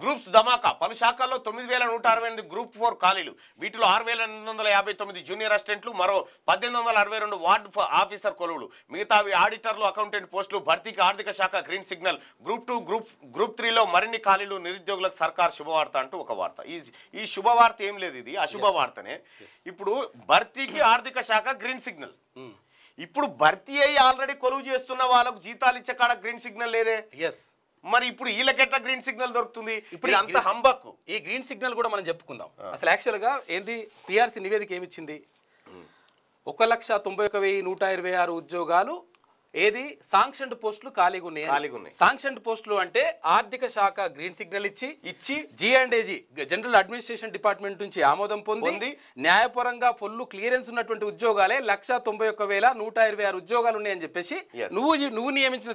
Groups ధమాకా పలు శాఖల్లో తొమ్మిది వేల నూట అరవై ఎనిమిది గ్రూప్ ఫోర్ ఖాళీలు వీటిలో ఆరు వేల ఎనిమిది వందల యాభై తొమ్మిది జూనియర్ అసిస్టెంట్లు మరో పద్దెనిమిది వందల అరవై రెండు వార్డ్ ఆఫీసర్ కొలువులు మిగతావి ఆడిటర్లు అకౌంటెంట్ పోస్టులు భర్తీకి ఆర్థిక శాఖ green signal group two group group త్రీలో మరిన్ని ఖాళీలు నిరుద్యోగులకు సర్కార్ శుభవార్త అంటూ ఒక వార్త ఈ ఈ శుభవార్త ఏం లేదు ఇది అశుభ వార్తనే ఇప్పుడు భర్తీకి ఆర్థిక శాఖ గ్రీన్ సిగ్నల్ hmm. ఇప్పుడు భర్తీ అయ్యి ఆల్రెడీ కొలువు చేస్తున్న వాళ్ళకు జీతాలు ఇచ్చే కాడ గ్రీన్ సిగ్నల్ లేదే ఎస్ మరి ఇప్పుడు వీళ్ళకెట్ట గ్రీన్ సిగ్నల్ దొరుకుతుంది ఇప్పుడు అంత హంబక్ ఈ గ్రీన్ సిగ్నల్ కూడా మనం చెప్పుకుందాం అసలు యాక్చువల్గా ఏంది పిఆర్సీ నివేదిక ఏమిచ్చింది ఒక లక్ష తొంభై ఒక వెయ్యి నూట ఇరవై ఆరు ఉద్యోగాలు ఏది సాంక్షన్ పోస్టులు ఖాళీగా ఉన్నాయి ఖాళీగా ఉన్నాయి సాంక్షన్డ్ పోస్టులు అంటే ఆర్థిక శాఖ గ్రీన్ సిగ్నల్ ఇచ్చి ఇచ్చి జి జనరల్ అడ్మినిస్ట్రేషన్ డిపార్ట్మెంట్ నుంచి ఆమోదం పొంది న్యాయపరంగా ఫుల్ క్లియరెన్స్ ఉన్నటువంటి ఉద్యోగాలే లక్ష తొంభై ఒక్క వేల నూట ఇరవై ఆరు ఉద్యోగాలు ఉన్నాయని చెప్పేసి నువ్వు నువ్వు నియమించిన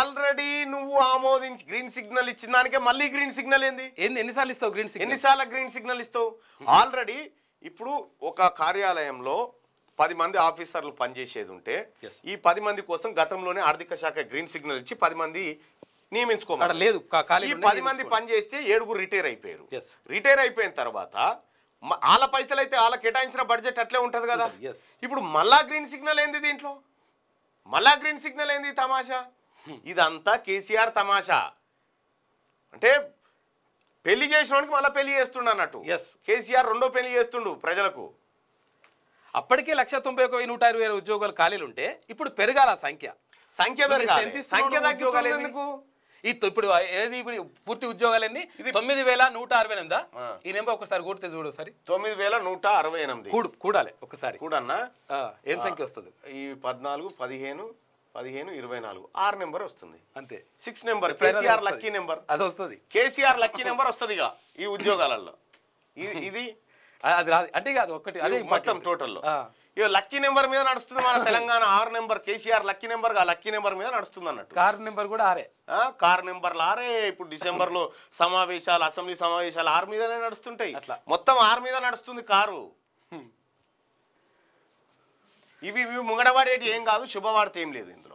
ఆల్రెడీ నువ్వు ఆమోదించి గ్రీన్ సిగ్నల్ ఇచ్చిన దానికే మళ్ళీ గ్రీన్ సిగ్నల్ ఏంది ఏంది ఎన్నిసార్లు ఇస్తావు గ్రీన్ సిగ్నల్ ఎన్నిసార్లు గ్రీన్ సిగ్నల్ ఇస్తావు ఆల్రెడీ hmm. ఇప్పుడు ఒక కార్యాలయంలో పది మంది ఆఫీసర్లు పనిచేసేది ఉంటే ఈ పది మంది కోసం గతంలోనే ఆర్థిక శాఖ గ్రీన్ సిగ్నల్ ఇచ్చి పది మంది నియమించుకోమన్నారు లేదు ఈ పది మంది పనిచేస్తే ఏడుగురు రిటైర్ అయిపోయారు రిటైర్ అయిపోయిన తర్వాత వాళ్ళ పైసలు అయితే వాళ్ళ కేటాయించిన బడ్జెట్ అట్లే ఉంటుంది కదా ఇప్పుడు మళ్ళా గ్రీన్ సిగ్నల్ ఏంది దీంట్లో మళ్ళా గ్రీన్ సిగ్నల్ ఏంది తమాషా hmm. ఇదంతా కేసీఆర్ తమాషా అంటే పెళ్లి చేసినోడికి మళ్ళీ పెళ్లి చేస్తుండ అన్నట్టు కేసీఆర్ రెండో పెళ్లి చేస్తుండు ప్రజలకు అప్పటికే లక్ష తొంభై ఒక నూట ఇరవై ఉద్యోగాలు ఖాళీలు ఉంటే ఇప్పుడు పెరగాల సంఖ్య సంఖ్య సంఖ్య ఇప్పుడు ఏది ఇప్పుడు పూర్తి అన్ని తొమ్మిది వేల నూట అరవై ఎనిమిదా ఈ నెంబర్ ఒకసారి కూడితే చూడు సరి తొమ్మిది వేల నూట అరవై ఎనిమిది కూడు కూడాలి ఒకసారి కూడన్నా ఏం సంఖ్య వస్తుంది ఈ పద్నాలుగు పదిహేను పదిహేను ఇరవై నాలుగు ఆరు నెంబర్ వస్తుంది అంతే six number KCR lucky number అది వస్తుంది కేసీఆర్ లక్కీ నెంబర్ వస్తుంది ఇక ఈ ఉద్యోగాలలో ఇది అది రాదు అంటే కాదు ఒకటి అదే మొత్తం టోటల్ ఇక లక్కీ నెంబర్ మీద నడుస్తుంది మన తెలంగాణ ఆరు number KCR lucky number lucky number మీద నడుస్తుంది అన్నట్టు కార్ నెంబర్ కూడా ఆరే కార్ నెంబర్లు ఆరే ఇప్పుడు డిసెంబర్ లో సమావేశాలు అసెంబ్లీ సమావేశాలు ఆరు మీదనే నడుస్తుంటాయి మొత్తం ఆరు మీద నడుస్తుంది కారు ఇవి ఇవి ముంగడవాడేటి ఏం కాదు శుభవార్త ఏం లేదు ఇందులో